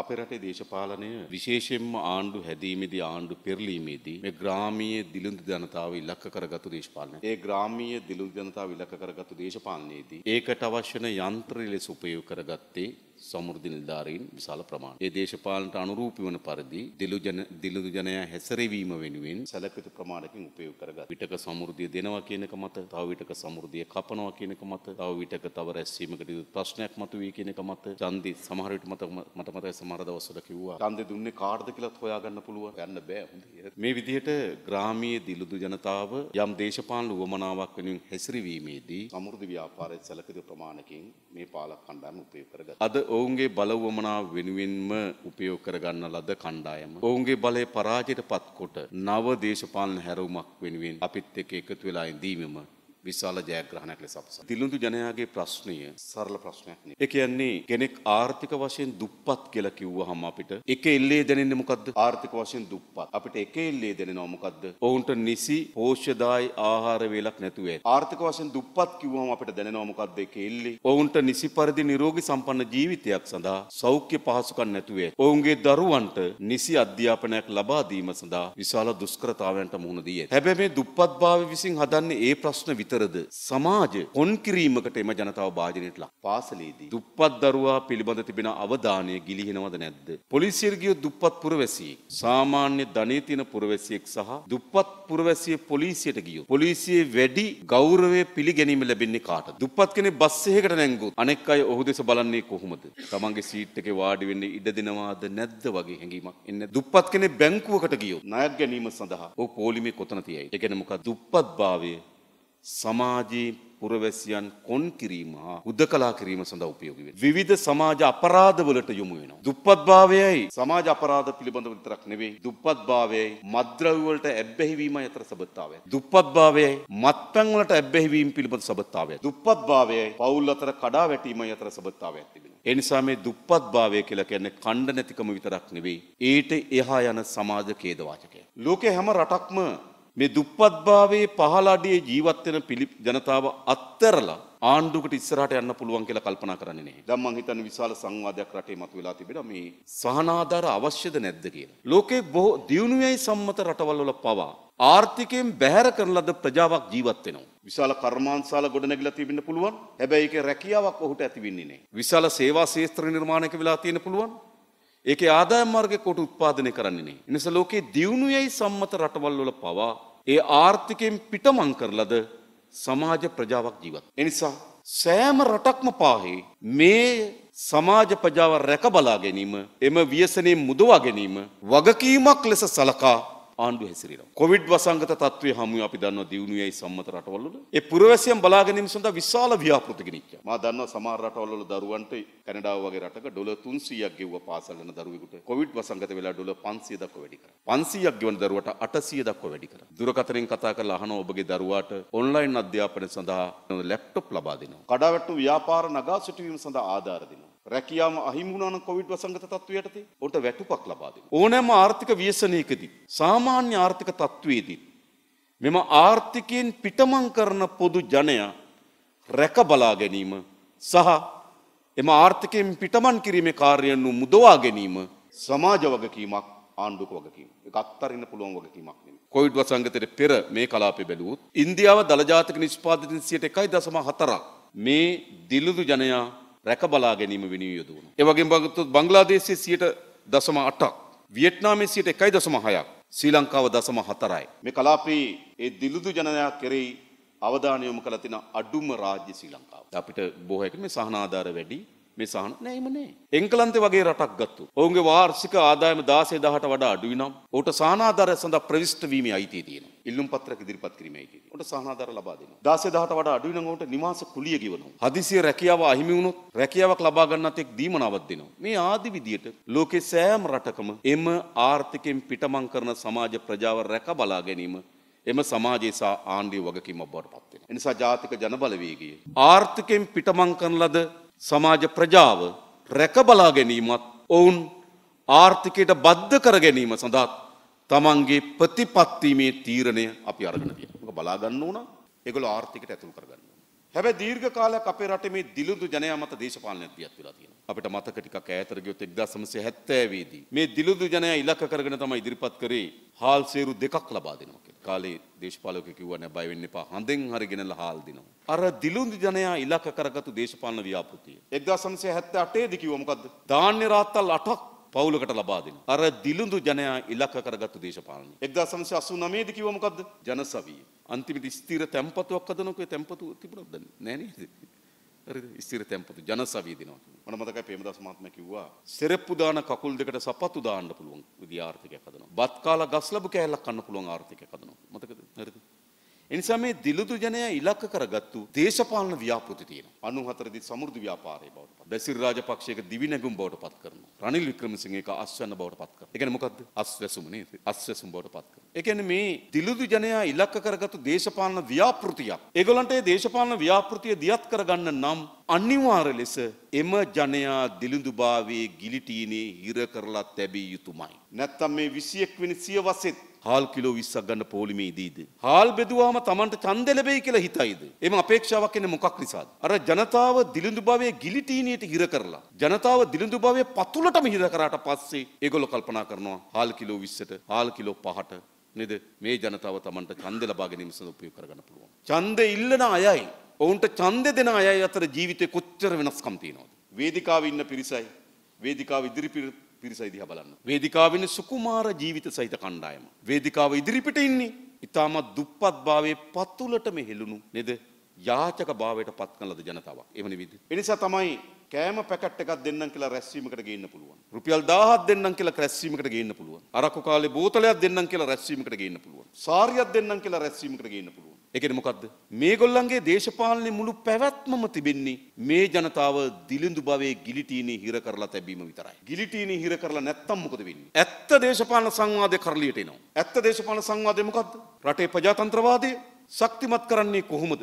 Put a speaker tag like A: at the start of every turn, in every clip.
A: අපේ රටේ දේශපාලනය විශේෂයෙන්ම ආණ්ඩු හැදීමේදී ආණ්ඩු පෙරලීමේදී මේ ග්‍රාමීය දිළිඳු ජනතාව ඉලක්ක කරගත්තු දේශපාලනය. ඒ ග්‍රාමීය දිළිඳු ජනතාව ඉලක්ක කරගත්තු දේශපාලනයේදී ඒකට අවශ්‍ය යන්ත්‍ර ලෙස උපයෝග කරගත්තේ සමුෘදි නිධාරීන් විශාල ප්‍රමාණ. ඒ දේශපාලනට අනුරූපි වන පරිදි දිලුදු ජනයා හැසරවීම වෙනුවෙන් සැලකතු ප්‍රමාණකින් උපයෝග කරගත්. විටක සමෘද්ධිය දෙනවා කියනක මත, තව විටක සමෘද්ධිය කපනවා කියනක මත, තව විටක තව රැස්වීමකට ප්‍රශ්නයක් මතුවේ කියනක මත, ඡන්දි සමහර විට මට මට මතකයි සමහර දවස්වල කිව්වා. ඡන්දේ දුන්නේ කාටද කියලාත් හොයාගන්න පුළුවන්. ගන්න බෑ හොඳේ. මේ විදිහට ග්‍රාමීය දිලුදු ජනතාව යම් දේශපාලන උවමනාවක් වෙනුවෙන් හැසිරවීමේදී සමෘද්ධි ව්‍යාපාරයේ සැලකතු ප්‍රමාණකින් මේ පාලක කණ්ඩායම උපයෝග කරගත්. අද ඔවුන්ගේ බලවමනා වෙනුවෙන්ම උපයෝග කරගන්න ලද කණ්ඩායම. ඔවුන්ගේ බලය පරාජයට පත්කොට නව දේශපාලන හැරවුමක් වෙනුවෙන් අපිත් එක්ක එකතු වෙලා ඉඳීමම විශාල ජයග්‍රහණයක් ලෙස අපසන්. දිල්ලුඳු ජනයාගේ ප්‍රශ්නය සරල ප්‍රශ්නයක් නේ. ඒ කියන්නේ කෙනෙක් ආර්ථික වශයෙන් දුප්පත් කියලා කිව්වහම අපිට එක එල්ලේ දැනෙන්නේ මොකද්ද? ආර්ථික වශයෙන් දුප්පත්. අපිට එක එල්ලේ දැනෙනවා මොකද්ද? ඔවුන්ට නිසි පෝෂ්‍යදායි ආහාර වේලක් නැතුව ඇති. ආර්ථික වශයෙන් දුප්පත් කිව්වහම අපිට දැනෙනවා මොකද්ද? එක එල්ලේ. ඔවුන්ට නිසි පරිදි නිරෝගී සම්පන්න ජීවිතයක් සඳහා සෞඛ්‍ය පහසුකම් නැතුව ඇති. ඔවුන්ගේ දරුවන්ට නිසි අධ්‍යාපනයක් ලබා දීම සඳහා විශාල දුෂ්කරතාවයන්ට මුහුණ දී ඇත. හැබැයි මේ දුප්පත්භාවය විසින් හදන්නේ ඒ ප්‍රශ්න විතර විතරද සමාජ කොන් කිරීමකට එම ජනතාව භාජනයට ලක්. පාසලේදී දුප්පත් දරුවා පිළිබඳ තිබෙන අවධානය ගිලිහෙනවද නැද්ද? පොලිසියට ගිය දුප්පත් පුරවැසියෙක් සාමාන්‍ය ධනෙ තියෙන පුරවැසියෙක් සහ දුප්පත් පුරවැසිය පොලිසියට ගියොත් පොලිසියේ වැඩි ගෞරවය පිළිගැනීම ලැබෙන්නේ කාටද? දුප්පත් කෙනෙක් බස් එකකට නැංගුවොත් අනෙක් අය ඔහු දෙස බලන්නේ කොහොමද? තමන්ගේ සීට් එකේ වාඩි වෙන්න ඉඩ දෙනවාද නැද්ද වගේ හැඟීමක් එන්නේ. දුප්පත් කෙනෙක් බැංකුවකට ගියොත් ණයක් ගැනීම සඳහා ඔහු පොලිමේ කොතන තියයි? ඒ කියන්නේ මොකක් දුප්පත් භාවය සමාජයේ පුරවැසියන් කොන් කිරීම හා උදකලා කිරීම සඳහා උපයෝගී වෙනවා. විවිධ සමාජ අපරාධවලට යොමු වෙනවා. දුප්පත්භාවයයි සමාජ අපරාධ පිළිබඳව විතරක් නෙවෙයි. දුප්පත්භාවයයි මත්ද්‍රව්‍ය වලට ඇබ්බැහිවීමයි අතර සබඳතාවය. දුප්පත්භාවයයි මත්පැන් වලට ඇබ්බැහිවීම පිළිබඳ සබඳතාවය. දුප්පත්භාවයයි පවුල් අතර කඩා වැටීමයි අතර සබඳතාවයක් තිබෙනවා. ඒ නිසා මේ දුප්පත්භාවය කියලා කියන්නේ ඛණ්ඩ නැතිකම විතරක් නෙවෙයි. ඊට එහා යන සමාජ ඛේදවාචකය. ලෝකේ හැම රටක්ම මේ දුප්පත්භාවයේ පහළ අඩියේ ජීවත් වෙන ජනතාව අත්තරලා ආණ්ඩුවකට ඉස්සරහට යන්න පුළුවන් කියලා කල්පනා කරන්නේ නැහැ. දැන් මං හිතන්නේ විශාල සංවාදයක් රටේ මතුවලා තිබෙනවා මේ සහනාධාර අවශ්‍යද නැද්ද කියලා. ලෝකේ බොහෝ දියුණුවයි සම්මත රටවල් වල පවා ආර්ථිකයෙන් බැහැර කරලද ප්‍රජාවක් ජීවත් වෙනවා. විශාල කර්මාන්තශාල ගොඩනැගිලා තිබෙන්න පුළුවන්. හැබැයි ඒකේ රැකියාවක් ඔහුට ඇති වෙන්නේ නැහැ. විශාල සේවා ශාස්ත්‍ර නිර්මාණයක වෙලා තියෙන පුළුවන්. ඒක ආදාය මාර්ග කොට උත්පාදනය කරන්නේ. එනිස ලෝකේ දියුණුවයි සම්මත රටවල් වල පවා ඒ ආර්ථිකයෙන් පිටමං කරලද සමාජ ප්‍රජාවක් ජීවත්. එනිසා සෑම රටක්ම පාහේ මේ සමාජ ප්‍රජාව රැකබලා ගැනීම එම ව්‍යසනයෙන් මුදවා ගැනීම වගකීමක් ලෙස සලකා ආණ්ඩු හැසිරෙනවා. කොවිඩ් වසංගත තත්ත්වයේ හමු අපි දන්නවා දියුණුවේයි සම්මත රටවල්වල. ඒ පුරවැසියන් බලාගෙන ඉන්න සඳහා විශාල ව්‍යාපෘත ගෙනිච්චා. මා දන්නවා සමහර රටවල්වල දරුවන්ට කැනඩාව වගේ රටක ඩොලර් 300ක් ගෙවුව පාසල් යන දරුවෙකුට කොවිඩ් වසංගත වෙලා ඩොලර් 500 දක්වා වැඩි කරා. 500ක් ගෙවන දරුවට 800 දක්වා වැඩි කරා. දුරකථනයෙන් කතා කරලා අහනවා ඔබගේ දරුවාට ඔන්ලයින් අධ්‍යාපනය සඳහා ලැප්ටොප් ලබා දෙනවා. කඩාවැට්ටු ව්‍යාපාර නගා සිටුවීම සඳහා ආධාර දෙනවා. රැකියාව අහිමුණන කොවිඩ් වසංගත තත්ත්වයටතේ ඔට වැටුපක් ලබාද. ඕනෑම ආර්ථික ව්‍යසනයකදී. සාමාන්‍ය ආර්ථික තත්ත්වේදී. මෙම ආර්ථිකයෙන් පිටමං කරන පොදු ජනය රැක බලා ගැනීම සහ එම ආර්ථිකයෙන් පිටමන් කිරීමේ කාර්යයන් වූ මුදවා ගැනීම සමාජ වගකීමක් ආණ්ඩුක වගකීම එක අත්තරන්න පුළුවන් වගකීමක් නෙමෙයි. කොවිඩ් වසංගතයට පෙර මේ කලාපය බැලුවොත් ඉන්දියාව දල ජාතික නිෂ්පාදනය 101.4ක් මේ දිලිදු ජනයා රැකබලා ගැනීම වෙනුවෙන් යොදවනවා. ඒ වගේම බලද්දී බංග්ලාදේශයේ 100.8ක්, වියට්නාමයේ 101.6ක්, ශ්‍රී ලංකාව 0.4යි. මේ කලාපේ ඒ දිලිදු ජනයා කෙරෙහි අවධානය යොමු කළ තියෙන අඩුම රාජ්‍ය ශ්‍රී ලංකාව. අපිට බොහෝ එකනේ සහනාධාර වැඩි මේ සහන නෑම නෑ. එංකලන්තෙ වගේ රටක් ගත්තු. ඔවුන්ගේ වාර්ෂික ආදායම දාසේ දහට වඩා අඩුවි නම් ඔට සානාධර සඳ ප්‍රවිෂ්ටවීම අයිති තියෙන ඉල්ලුම් පත්‍රක දිරිපත් කිරීම යිති ට සහනාධර ලබාදන දාසේ දහට වඩා අඩුවන ොට නිවාස කුලිය ගවනු. හදිසිය රැකියාව අහිමිවුණුත් රැකියාවක් ලබාගන්නතෙක් දීමනවත් දෙනවා. මේ ආදි විදියට ලෝකෙ සෑම් රටකම එම ආර්ථිකෙන් පිටමං කරන සමාජ ප්‍රජාව රැක බලා ගැනීම එම සමාජේසා ආණ්ඩිය වගකීම බවට පත්වෙන. එනිසා ජාතික ජනබලවේගේ. ආර්ථිකෙන් පිටමං කරන ලද සමාජ ප්‍රජාව රැකබලා ගැනීමත් ඔවුන් ආර්ථිකයට බද්ධ කර ගැනීම සඳහා තමන්ගේ ප්‍රතිපත්තිීමේ තීරණය අපි අරගෙන තියෙනවා. බලාගන්න ඕන ඒගොල්ලෝ ආර්ථිකයට ඇතුල් කරගන්න. හැබැයි දීර්ඝ කාලයක් අපේ රටේ මේ දිලිඳු ජනයා මත දේශපාලනයක් දියත් වෙලා තියෙනවා. අපිට මතක ටිකක් ඈතට ගියොත් 1970 දී මේ දිලිඳු ජනයා ඉලක්ක කරගෙන තමයි ඉදිරිපත් කරේ හාල් සේරු දෙකක් ලබා දෙනවා කියලා. කාලේ දේශපාලක කිව්වන බය වෙන්න එපා හඳෙන් හරි ගෙනලා හාල් දිනවා. අර දිලුඳි ජනයා ඉලක්ක කරගත්තු දේශපාලන ව්‍යාපෘතිය. 1978 දී කිව්ව මොකද්ද? ධාන්‍ය රාත්තල් 8ක් පවුලකට ලබා දෙන. අර දිලුඳු ජනයා ඉලක්ක කරගත්තු දේශපාලනය. 1989 දී කිව්ව මොකද්ද? ජනසවිය. අන්තිමේදී ස්ථිර තැම්පතුවක් හදනකෝ ඒ තැම්පතුව තිබුණාද නෑ නේද? ස්තිර තැම්පතු ජනසවී දිනවා මට මතකයි පේමදාස මහත්මයා කිව්වා සෙරෙප්පු දාන කකුල් දෙකට සපත්තු දාන්න පුළුවන් විදි ආර්ථිකයක් හදනවා බත් කාලා ගස් ලැබු කෑල්ලක් කන්න පුළුවන් ආර්ථිකයක් එනිසා මේ දිලුදු ජනයා ඉලක්ක කරගත්තු දේශපාලන ව්‍යාපෘති තියෙනවා. 94 දිත් සමෘද්ධි ව්‍යාපාරය බවට පත්. බැසිල් රාජපක්ෂයක දිවි නැගුම් බවට පත් කරනවා. රනිල් වික්‍රමසිංහ එක අස්වැන්න බවට පත් කරනවා. ඒ කියන්නේ මොකද්ද? අස්වැසුම නේද? අස්වැසුම් බවට පත් කරනවා. එකන මේ දිලුදු ජනයා ඉලක්ක කරගතු දේශපාලන ව්‍යාපෘතියක්. එගොලන්ට දේශපාලන ව්‍යාපෘතිය දියත් කරගන්න නම් අනිවාර ලෙස එම ජනයා දිලිඳුභාවේ ගිලිටීනේ හිර කරලා තැබී යුතුමයි. නැත්තම් මේ විසියෙක් වෙන සියවසෙත් හාල් කිලෝ විස්සක් ගන්න පෝලිමේදීද. හාල් බෙදුවාම තමන්ට චන්දලබෙයි කියලා හිතයිද. එම අපේක්ෂාවක් එන්නේ මොකක් නිසාද. අර ජනතාව දිලිඳුභාවේ ගිලිටීනියට හිර කරලා. ජනතාව දිලිඳුභාවේ පතුලටම හිර කරාට පස්සේ ඒගොල්ලෝ කල්පනා කරනවා හාල් කිලෝ 20ට හාල් කිලෝ 5ට නේද මේ ජනතාව Tamanට ඡන්දය ලබා ගැනීම සඳහා උපයෝග කරගන්න පුළුවන්. ඡන්දය ඉල්ලන අයයි ඔවුන්ට ඡන්දය දෙන අයයි අතර ජීවිතේ කොච්චර වෙනස්කම් තියෙනවද? වේදිකාවේ ඉන්න පිරිසයි වේදිකාව ඉදිරි පිරිසයි දිහා බලන්න. වේදිකාවේ ඉන්න සුකුමාර ජීවිත සහිත කණ්ඩායම. වේදිකාව ඉදිරිපිට ඉන්නේ ඊටමත් දුප්පත් භාවයේ පතුලටම හෙළුණු නේද? යාචක භාවයට පත් කරන ලද ජනතාවක්. එහෙම නෙවෙයිද? එනිසා තමයි කෑම පැකට් එකක් දෙන්නම් කියලා රැස්වීමකට ගේන්න පුළුවන්. රුපියල් 1000ක් දෙන්නම් කියලා රැස්වීමකට ගේන්න පුළුවන්. අරක්කු කාලේ බෝතලයක් දෙන්නම් කියලා රැස්වීමකට ගේන්න පුළුවන්. සාරියක් දෙන්නම් කියලා රැස්වීමකට ගේන්න පුළුවන්. ඒ කියන්නේ මොකද්ද? මේගොල්ලන්ගේ දේශපාලනේ මුළු පැවැත්මම තිබෙන්නේ මේ ජනතාව දිලිඳු භවයේ ගිලිටීනේ හිර කරලා තැබීම විතරයි. ගිලිටීනේ හිර කරලා නැත්තම් මොකද වෙන්නේ? ඇත්ත දේශපාලන සංවාදේ කරලියට එනවා. ඇත්ත දේශපාලන සංවාදේ මොකද්ද? රටේ ප්‍රජාතන්ත්‍රවාදය ශක්තිමත් කරන්නේ කොහොමද?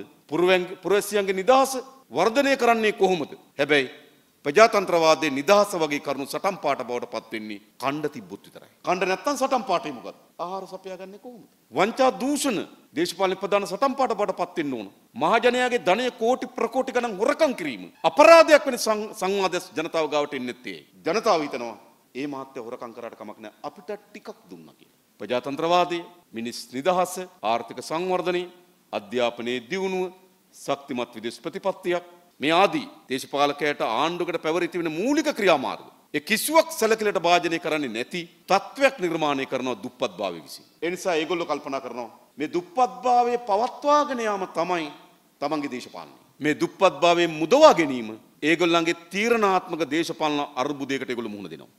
A: පුරවැසියන්ගේ නිදහස වර්ධනය කරන්නේ කොහොමද. හැබැයි ප්‍රජාතන්ත්‍රවාදය නිදහස වගේ කරුණු සටම් පාට බවට පත්වෙන්නේ කණ්ඩ තිබ්බුත් විතරයි. කණ්ඩ නැත්තම් සටම් පාටයමකත් ආහාර සපයාගන්නේ කොහොමද. වංචා දූෂණ දේශපාලන ප්‍රධාන සටම් පාට බවට පත්වෙන්න ඕන. මහජනයාගේ ධනය කෝටි ප්‍රකෝටි ගණන් හොරකම් කිරීම. අපරාධයක් වෙන සංවාදස් ජනතාව ගාවට එන්නෙත් ඒ. ජනතාව හිතනවා ඒ මහත්ය හොරකම් කරාට කමක් නැහැ අපිට ටිකක් දුන්නා කියලා. ප්‍රජාතන්ත්‍රවාදය, මිනිස් නිදහස, ආර්ථික සංවර්ධනය, අධ්‍යාපනයේ දියුණුව ශක්තිමත් විදෙස් ප්‍රතිපත්තියක් මේ ආදී දේශපාලකයට ආණ්ඩුකට පැවරිති වෙන මූලික ක්‍රියාමාර්ග. ඒ කිසිවක් සැලකිලට භාජනය කරන්නේ නැති තත්ත්වයක් නිර්මාණය කරනවා දුප්පත්භාවය විසින්. ඒ නිසා ඒගොල්ලෝ කල්පනා කරනවා මේ දුප්පත්භාවය පවත්වාගෙන යාම තමයි තමන්ගේ දේශපාලනය. මේ දුප්පත්භාවයෙන් මුදවා ගැනීම ඒගොල්ලන්ගේ තීරණාත්මක දේශපාලන අර්බුදයකට ඒගොල්ලෝ මුහුණ දෙනවා.